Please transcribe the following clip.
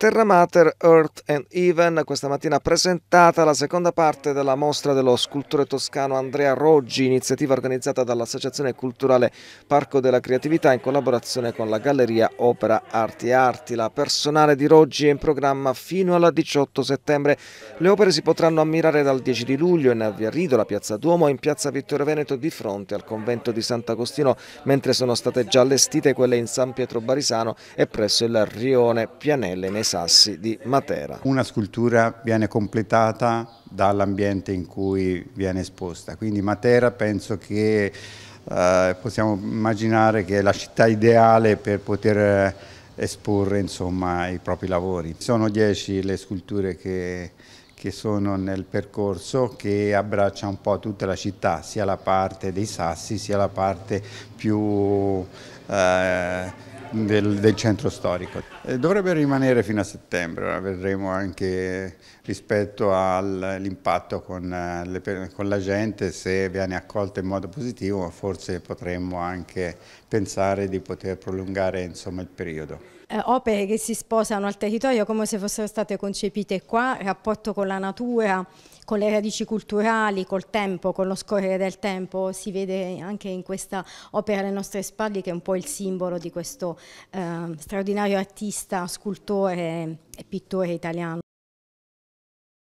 Terra Mater, Earth and Even, questa mattina presentata la seconda parte della mostra dello scultore toscano Andrea Roggi, iniziativa organizzata dall'Associazione Culturale Parco della Creatività in collaborazione con la Galleria Opera Arti e Arti. La personale di Roggi è in programma fino al 18 settembre. Le opere si potranno ammirare dal 10 di luglio in Via Rido, la Piazza Duomo e in Piazza Vittorio Veneto di fronte al convento di Sant'Agostino, mentre sono state già allestite quelle in San Pietro Barisano e presso il Rione Pianelle. Sassi di Matera. Una scultura viene completata dall'ambiente in cui viene esposta, quindi Matera penso che eh, possiamo immaginare che è la città ideale per poter eh, esporre insomma, i propri lavori. Sono dieci le sculture che, che sono nel percorso che abbraccia un po' tutta la città, sia la parte dei sassi sia la parte più eh, del, del, centro storico. Eh, dovrebbe rimanere fino a settembre, vedremo anche rispetto all'impatto con, eh, con la gente, se viene accolta in modo positivo forse potremmo anche pensare di poter prolungare insomma, il periodo. Eh, opere che si sposano al territorio come se fossero state concepite qua, rapporto con la la natura, con le radici culturali, col tempo, con lo scorrere del tempo, si vede anche in questa opera alle nostre spalle che è un po' il simbolo di questo eh, straordinario artista, scultore e pittore italiano.